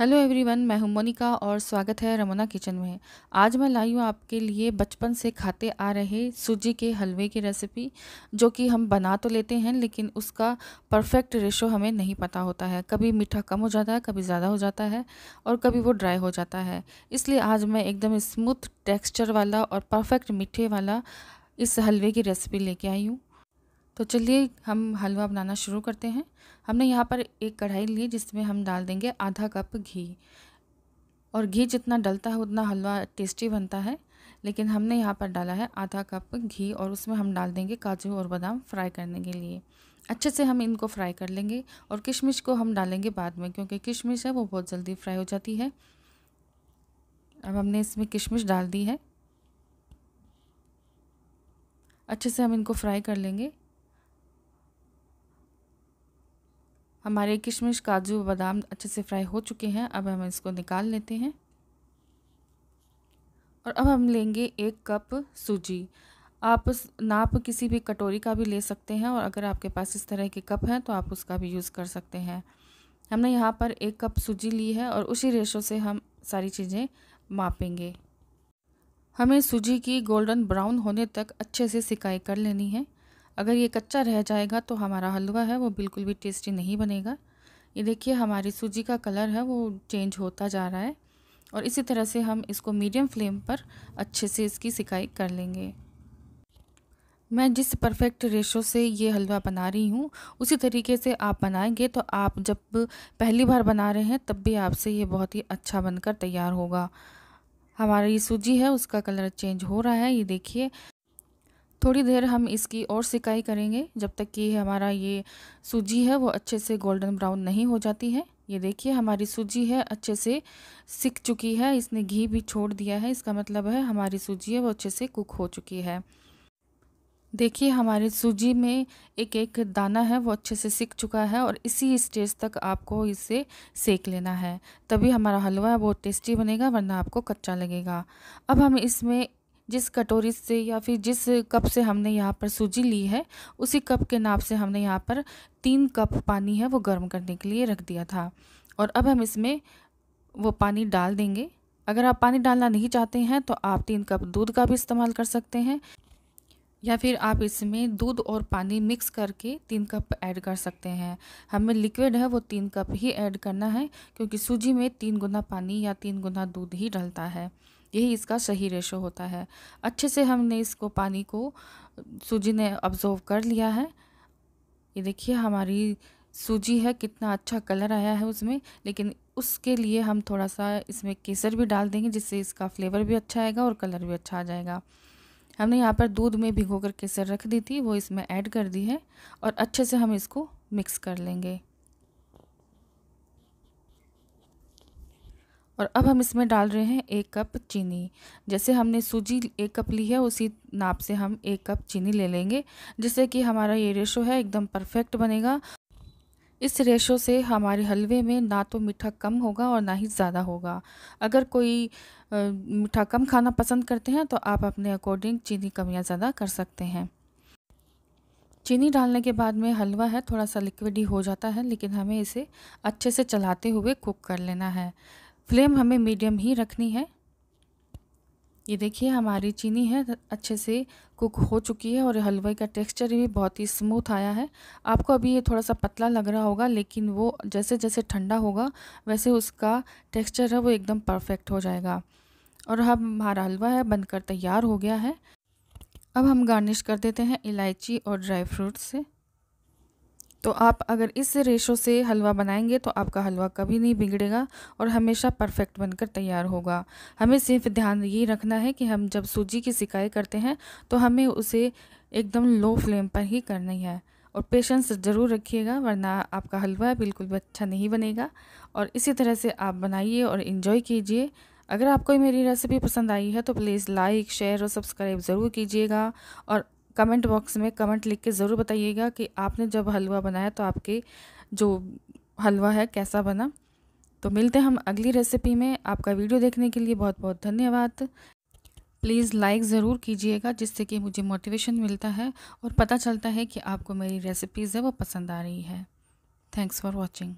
hello everyone मैं हूं मोनिका और स्वागत है रमोना किचन में आज मैं लाई हूँ आपके लिए बचपन से खाते आ रहे सूजी के हलवे की रेसिपी जो कि हम बना तो लेते हैं लेकिन उसका परफेक्ट रेशो हमें नहीं पता होता है कभी मीठा कम हो जाता है कभी ज़्यादा हो जाता है और कभी वो ड्राई हो जाता है इसलिए आज मैं एकदम स्मूथ टेक्स्चर वाला और परफेक्ट मीठे वाला इस हलवे की रेसिपी लेके आई हूँ तो चलिए हम हलवा बनाना शुरू करते हैं हमने यहाँ पर एक कढ़ाई ली जिसमें हम डाल देंगे आधा कप घी और घी जितना डलता है उतना हलवा टेस्टी बनता है लेकिन हमने यहाँ पर डाला है आधा कप घी और उसमें हम डाल देंगे काजू और बादाम फ्राई करने के लिए अच्छे से हम इनको फ्राई कर लेंगे और किशमिश को हम डालेंगे बाद में क्योंकि किशमिश है वो बहुत जल्दी फ्राई हो जाती है अब हमने इसमें किशमिश डाल दी है अच्छे से हम इनको फ्राई कर लेंगे हमारे किशमिश काजू बादाम अच्छे से फ्राई हो चुके हैं अब हम इसको निकाल लेते हैं और अब हम लेंगे एक कप सूजी आप नाप किसी भी कटोरी का भी ले सकते हैं और अगर आपके पास इस तरह के कप हैं तो आप उसका भी यूज़ कर सकते हैं हमने यहाँ पर एक कप सूजी ली है और उसी रेशो से हम सारी चीज़ें मापेंगे हमें सूजी की गोल्डन ब्राउन होने तक अच्छे से सिकाई कर लेनी है अगर ये कच्चा रह जाएगा तो हमारा हलवा है वो बिल्कुल भी टेस्टी नहीं बनेगा ये देखिए हमारी सूजी का कलर है वो चेंज होता जा रहा है और इसी तरह से हम इसको मीडियम फ्लेम पर अच्छे से इसकी सिकाई कर लेंगे मैं जिस परफेक्ट रेशो से ये हलवा बना रही हूँ उसी तरीके से आप बनाएंगे तो आप जब पहली बार बना रहे हैं तब भी आपसे ये बहुत ही अच्छा बनकर तैयार होगा हमारा ये सूजी है उसका कलर चेंज हो रहा है ये देखिए थोड़ी देर हम इसकी और सिकाई करेंगे जब तक कि हमारा ये सूजी है वो अच्छे से गोल्डन ब्राउन नहीं हो जाती है ये देखिए हमारी सूजी है अच्छे से सिक चुकी है इसने घी भी छोड़ दिया है इसका मतलब है हमारी सूजी है वो अच्छे से कुक हो चुकी है देखिए हमारी सूजी में एक एक दाना है वो अच्छे से सिक चुका है और इसी स्टेज तक आपको इसे सेक लेना है तभी हमारा हलवा है बहुत टेस्टी बनेगा वरना आपको कच्चा लगेगा अब हम इसमें जिस कटोरी से या फिर जिस कप से हमने यहाँ पर सूजी ली है उसी कप के नाप से हमने यहाँ पर तीन कप पानी है वो गर्म करने के लिए रख दिया था और अब हम इसमें वो पानी डाल देंगे अगर आप पानी डालना नहीं चाहते हैं तो आप तीन कप दूध का भी इस्तेमाल कर सकते हैं या फिर आप इसमें दूध और पानी मिक्स करके तीन कप ऐड कर सकते हैं हमें लिक्विड है वो तीन कप ही ऐड करना है क्योंकि सूजी में तीन गुना पानी या तीन गुना दूध ही डलता है यही इसका सही रेशो होता है अच्छे से हमने इसको पानी को सूजी ने ऑब्जर्व कर लिया है ये देखिए हमारी सूजी है कितना अच्छा कलर आया है उसमें लेकिन उसके लिए हम थोड़ा सा इसमें केसर भी डाल देंगे जिससे इसका फ्लेवर भी अच्छा आएगा और कलर भी अच्छा आ जाएगा हमने यहाँ पर दूध में भिगो कर केसर रख दी थी वो इसमें ऐड कर दी है और अच्छे से हम इसको मिक्स कर लेंगे और अब हम इसमें डाल रहे हैं एक कप चीनी जैसे हमने सूजी एक कप ली है उसी नाप से हम एक कप चीनी ले लेंगे जिससे कि हमारा ये रेशो है एकदम परफेक्ट बनेगा इस रेशो से हमारे हलवे में ना तो मीठा कम होगा और ना ही ज़्यादा होगा अगर कोई मीठा कम खाना पसंद करते हैं तो आप अपने अकॉर्डिंग चीनी कम या ज़्यादा कर सकते हैं चीनी डालने के बाद में हलवा है थोड़ा सा लिक्विड ही हो जाता है लेकिन हमें इसे अच्छे से चलाते हुए कुक कर लेना है फ्लेम हमें मीडियम ही रखनी है ये देखिए हमारी चीनी है अच्छे से कुक हो चुकी है और हलवाई का टेक्सचर भी बहुत ही स्मूथ आया है आपको अभी ये थोड़ा सा पतला लग रहा होगा लेकिन वो जैसे जैसे ठंडा होगा वैसे उसका टेक्सचर है वो एकदम परफेक्ट हो जाएगा और अब हमारा हलवा है बनकर तैयार हो गया है अब हम गार्निश कर देते हैं इलायची और ड्राई फ्रूट से तो आप अगर इस रेशो से हलवा बनाएंगे तो आपका हलवा कभी नहीं बिगड़ेगा और हमेशा परफेक्ट बनकर तैयार होगा हमें सिर्फ ध्यान ये रखना है कि हम जब सूजी की सिकाई करते हैं तो हमें उसे एकदम लो फ्लेम पर ही करनी है और पेशेंस ज़रूर रखिएगा वरना आपका हलवा बिल्कुल भी अच्छा नहीं बनेगा और इसी तरह से आप बनाइए और इन्जॉय कीजिए अगर आपको मेरी रेसिपी पसंद आई है तो प्लीज़ लाइक शेयर और सब्सक्राइब ज़रूर कीजिएगा और कमेंट बॉक्स में कमेंट लिख के ज़रूर बताइएगा कि आपने जब हलवा बनाया तो आपके जो हलवा है कैसा बना तो मिलते हैं हम अगली रेसिपी में आपका वीडियो देखने के लिए बहुत बहुत धन्यवाद प्लीज़ लाइक ज़रूर कीजिएगा जिससे कि मुझे मोटिवेशन मिलता है और पता चलता है कि आपको मेरी रेसिपीज़ है वो पसंद आ रही है थैंक्स फॉर वॉचिंग